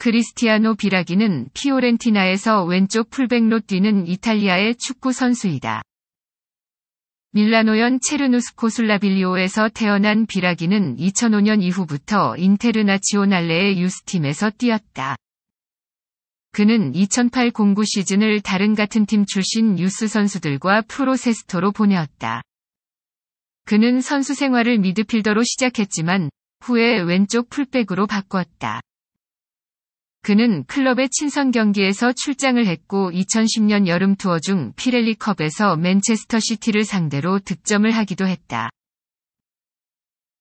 크리스티아노 비라기는 피오렌티나에서 왼쪽 풀백로 뛰는 이탈리아의 축구 선수이다. 밀라노현 체르누스코 슬라빌리오에서 태어난 비라기는 2005년 이후부터 인테르나치오날레의 유스팀에서 뛰었다. 그는 2008-09 시즌을 다른 같은 팀 출신 유스 선수들과 프로세스토로 보내었다. 그는 선수 생활을 미드필더로 시작했지만 후에 왼쪽 풀백으로 바꾸었다 그는 클럽의 친선 경기에서 출장을 했고 2010년 여름 투어 중 피렐리컵에서 맨체스터 시티를 상대로 득점을 하기도 했다.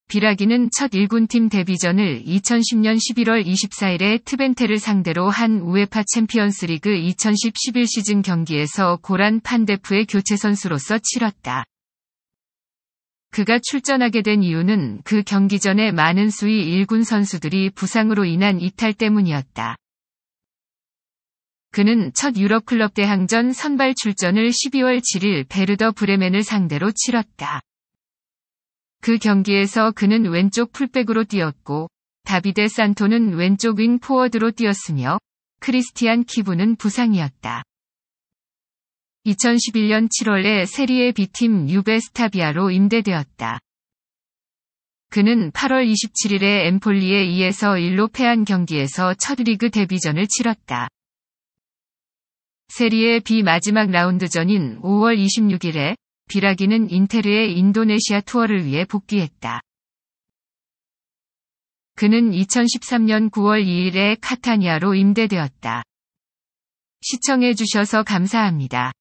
비라기는 첫 1군팀 데뷔전을 2010년 11월 24일에 트벤테를 상대로 한 우에파 챔피언스리그 2010-11 시즌 경기에서 고란 판데프의 교체 선수로서 치렀다. 그가 출전하게 된 이유는 그 경기 전에 많은 수위 1군 선수들이 부상으로 인한 이탈 때문이었다. 그는 첫 유럽 클럽 대항전 선발 출전을 12월 7일 베르더 브레멘을 상대로 치렀다. 그 경기에서 그는 왼쪽 풀백으로 뛰었고 다비데 산토는 왼쪽 윙 포워드로 뛰었으며 크리스티안 키부는 부상이었다. 2011년 7월에 세리에 B팀 유베스타비아로 임대되었다. 그는 8월 27일에 엠폴리에 2에서 1로 패한 경기에서 첫 리그 데뷔전을 치렀다. 세리에 B 마지막 라운드전인 5월 26일에 비라기는 인테르의 인도네시아 투어를 위해 복귀했다. 그는 2013년 9월 2일에 카타니아로 임대되었다. 시청해주셔서 감사합니다.